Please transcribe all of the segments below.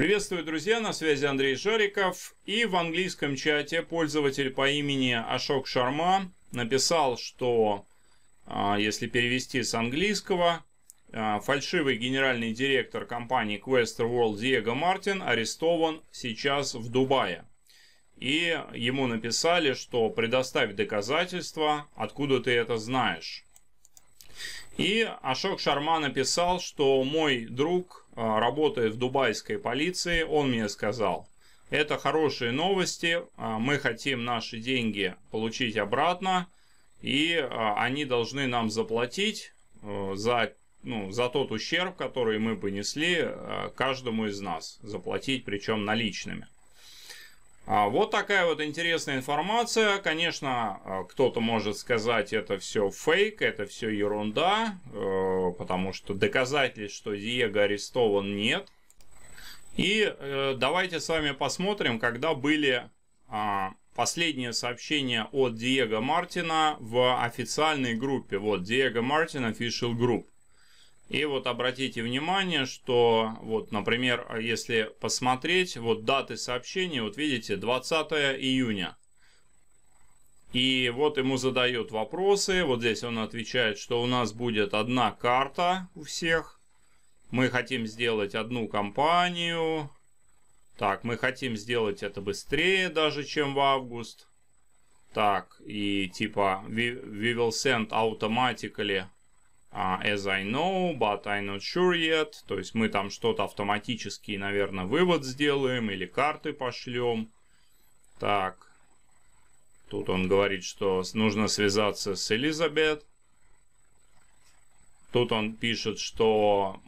Приветствую, друзья, на связи Андрей Жариков. И в английском чате пользователь по имени Ашок Шарма написал, что, а, если перевести с английского, а, фальшивый генеральный директор компании Questworld Диего Мартин арестован сейчас в Дубае. И ему написали, что предоставь доказательства, откуда ты это знаешь. И Ашок Шарма написал, что мой друг а, работает в дубайской полиции, он мне сказал, это хорошие новости, а, мы хотим наши деньги получить обратно, и а, они должны нам заплатить э, за, ну, за тот ущерб, который мы понесли э, каждому из нас, заплатить причем наличными. А, вот такая вот интересная информация. Конечно, а, кто-то может сказать, это все фейк, это все ерунда, э, потому что доказательств, что Диего арестован, нет. И э, давайте с вами посмотрим, когда были а, последние сообщения от Диего Мартина в официальной группе. Вот, Диего Мартин Official Group. И вот обратите внимание, что вот, например, а если посмотреть, вот даты сообщения, вот видите, 20 июня. И вот ему задают вопросы, вот здесь он отвечает, что у нас будет одна карта у всех. Мы хотим сделать одну компанию. Так, мы хотим сделать это быстрее даже, чем в август. Так, и типа we will send automatically Uh, as I know, but I'm not sure yet. То есть мы там что-то автоматически, наверное, вывод сделаем или карты пошлем. Так. Тут он говорит, что нужно связаться с Элизабет. Тут он пишет, что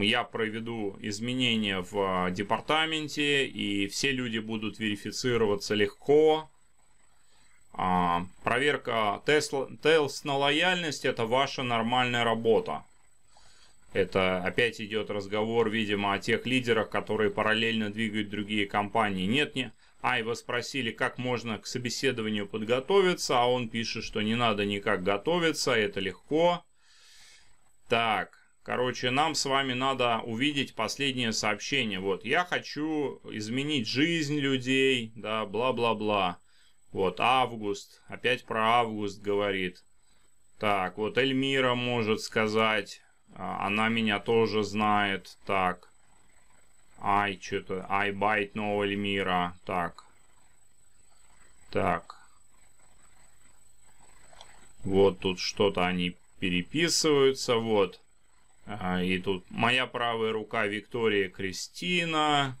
я проведу изменения в а, департаменте, и все люди будут верифицироваться легко. А, проверка тест на лояльность – это ваша нормальная работа. Это опять идет разговор, видимо, о тех лидерах, которые параллельно двигают другие компании. Нет, не. А его спросили, как можно к собеседованию подготовиться, а он пишет, что не надо никак готовиться, это легко. Так, короче, нам с вами надо увидеть последнее сообщение. Вот, я хочу изменить жизнь людей, да, бла-бла-бла. Вот, август, опять про август говорит. Так, вот Эльмира может сказать, а, она меня тоже знает. Так, ай, что-то, ай, байт нового Эльмира. Так, так. Вот тут что-то они переписываются, вот. А, и тут моя правая рука Виктория Кристина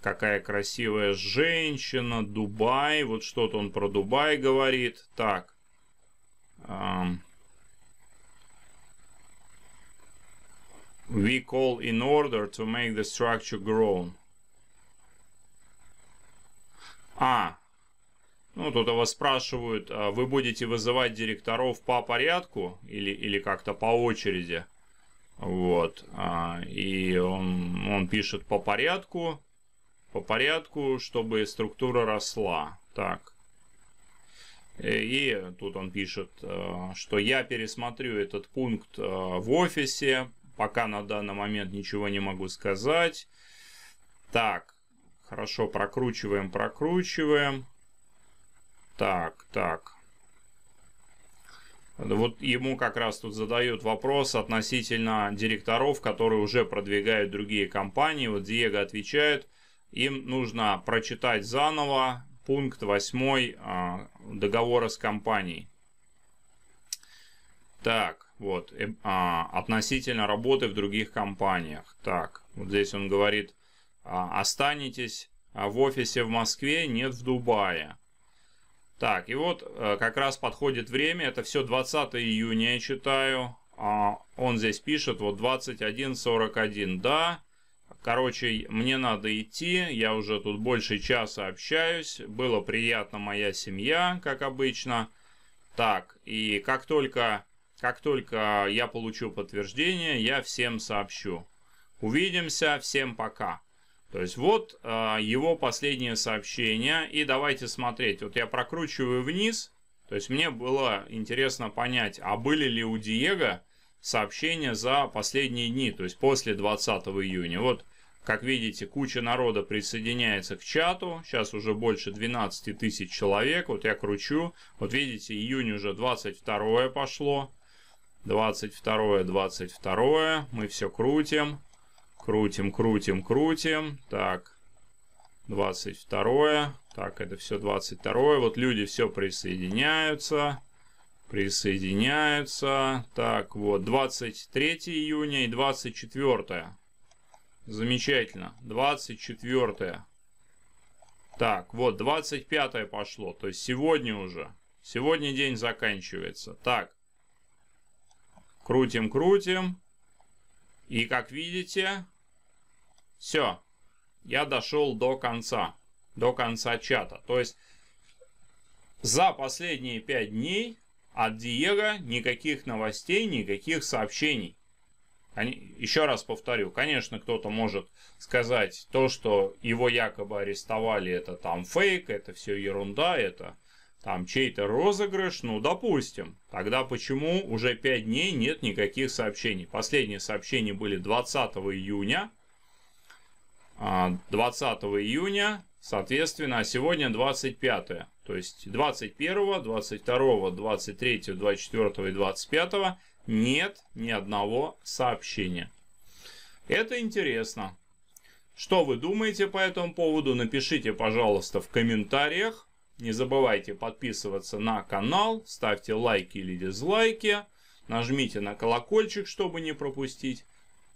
какая красивая женщина, Дубай, вот что-то он про Дубай говорит. Так. we call in order to make the structure grown. А, ну тут его спрашивают, а вы будете вызывать директоров по порядку или, или как-то по очереди? Вот, а, и он, он пишет по порядку, по порядку, чтобы структура росла. Так. Э, и тут он пишет, э, что я пересмотрю этот пункт э, в офисе, пока на данный момент ничего не могу сказать. Так, хорошо, прокручиваем, прокручиваем. Так, так. Вот ему как раз тут задают вопрос относительно директоров, которые уже продвигают другие компании. Вот Диего отвечает – им нужно прочитать заново пункт 8 а, договора с компанией. Так, вот, э, а, относительно работы в других компаниях. Так, вот здесь он говорит, а, останетесь в офисе в Москве, нет в Дубае. Так, и вот э, как раз подходит время, это все 20 июня я читаю. Он здесь пишет, вот 21.41, да, Короче, мне надо идти, я уже тут больше часа общаюсь, было приятно моя семья, как обычно. Так, и как только, как только я получу подтверждение, я всем сообщу. Увидимся, всем пока. То есть вот э, его последнее сообщение, и давайте смотреть. Вот я прокручиваю вниз, то есть мне было интересно понять, а были ли у Диего сообщения за последние дни, то есть после 20 июня. Вот, как видите, куча народа присоединяется к чату. Сейчас уже больше 12 тысяч человек. Вот я кручу. Вот видите, июнь уже 22 пошло. 22, 22. Мы все крутим. Крутим, крутим, крутим. Так, 22. Так, это все 22. Вот люди все присоединяются присоединяются. Так, вот, 23 июня и 24. Замечательно, 24. Так, вот, 25 пошло, то есть сегодня уже. Сегодня день заканчивается. Так, крутим, крутим. И как видите, все, я дошел до конца, до конца чата. То есть за последние 5 дней от Диего никаких новостей, никаких сообщений. Они, еще раз повторю, конечно, кто-то может сказать то, что его якобы арестовали, это там фейк, это все ерунда, это там чей-то розыгрыш, ну, допустим. Тогда почему уже 5 дней нет никаких сообщений? Последние сообщения были 20 июня. 20 а, июня Соответственно, а сегодня 25 -е. То есть 21, 22, 23, 24 и 25 нет ни одного сообщения. Это интересно. Что вы думаете по этому поводу, напишите, пожалуйста, в комментариях. Не забывайте подписываться на канал, ставьте лайки или дизлайки, нажмите на колокольчик, чтобы не пропустить.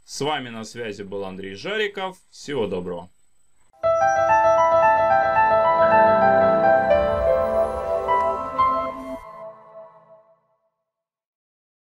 С вами на связи был Андрей Жариков. Всего доброго.